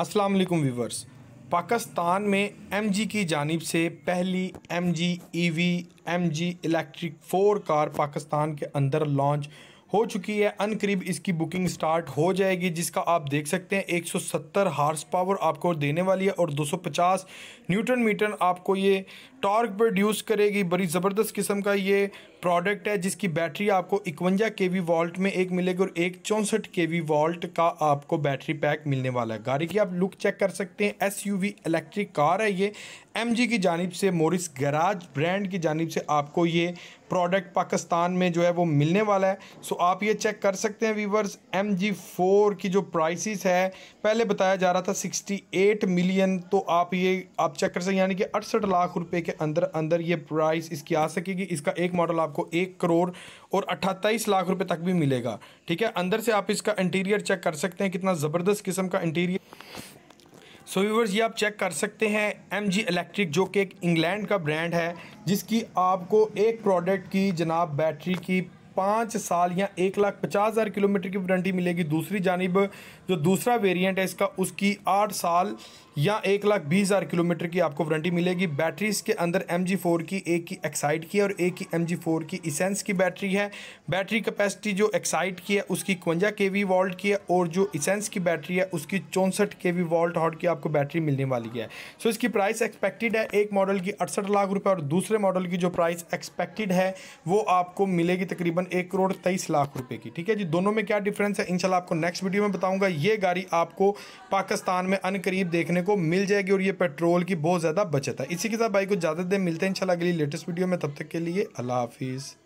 अस्सलाम वालेकुम व्यूवर्स पाकिस्तान में एमजी की जानब से पहली MG EV MG electric four car Pakistan के अंदर लॉन्च हो चुकी है अनकरीब इसकी बुकिंग स्टार्ट हो जाएगी जिसका आप देख सकते हैं 170 हार्स पावर आपको देने वाली है और 250 न्यूटन मीटर आपको ये टॉर्क प्रोड्यूस करेगी बड़ी ज़बरदस्त किस्म का ये प्रोडक्ट है जिसकी बैटरी आपको इकवंजा के वी वॉल्ट में एक मिलेगी और एक चौंसठ के वी वॉल्ट का आपको बैटरी पैक मिलने वाला है गाड़ी की आप लुक चेक कर सकते हैं S U V electric car है ये एम जी की जानब से मोरिस गराज ब्रांड की जानब से आपको ये प्रोडक्ट पाकिस्तान में जो है वो मिलने वाला है सो आप ये चेक कर सकते हैं वीवर्स एम जी फोर की जो प्राइसिस है पहले बताया जा रहा था सिक्सटी एट मिलियन तो आप ये आप चेक कर सकते हैं यानी कि अड़सठ लाख रुपये के अंदर अंदर ये प्राइस इसकी आ सकेगी इसका एक मॉडल आपको एक करोड़ और अट्ठाईस लाख रुपए तक भी मिलेगा ठीक है अंदर से आप इसका इंटीरियर चेक कर सकते हैं कितना ज़बरदस्त किस्म का इंटीरियर सो so व्यूवर्स ये आप चेक कर सकते हैं एम जी इलेक्ट्रिक जो कि एक इंग्लैंड का ब्रांड है जिसकी आपको एक प्रोडक्ट की जनाब बैटरी की पाँच साल या एक लाख पचास हज़ार किलोमीटर की वारंटी मिलेगी दूसरी जानब जो दूसरा वेरिएंट है इसका उसकी आठ साल या एक लाख बीस हज़ार किलोमीटर की आपको वारंटी मिलेगी बैटरी इसके अंदर एम जी फोर की एक की एक्साइट की है और एक की एम जी फोर की इसेंस की बैटरी है बैटरी कैपेसिटी जो एक्साइट की है उसकी इकवंजा के वी वॉल्ट की है और जो इसेंस की बैटरी है उसकी चौंसठ के वी वॉल्ट हॉट की आपको बैटरी मिलने वाली है सो इसकी प्राइस एक्सपेक्टेड है एक मॉडल की अड़सठ लाख रुपये और दूसरे मॉडल की जो प्राइस एक्सपेक्टेड है वो आपको मिलेगी तकरीबन एक करोड़ तेईस लाख रुपए की ठीक है जी दोनों में क्या डिफरेंस है इनशाला आपको नेक्स्ट वीडियो में बताऊंगा ये गाड़ी आपको पाकिस्तान में अनकरीब देखने को मिल जाएगी और ये पेट्रोल की बहुत ज़्यादा बचत है इसी के साथ भाई को ज़्यादा देर मिलते हैं इंशाल्लाह अगली लेटेस्ट वीडियो में तब तक के लिए अल्लाह हाफिज़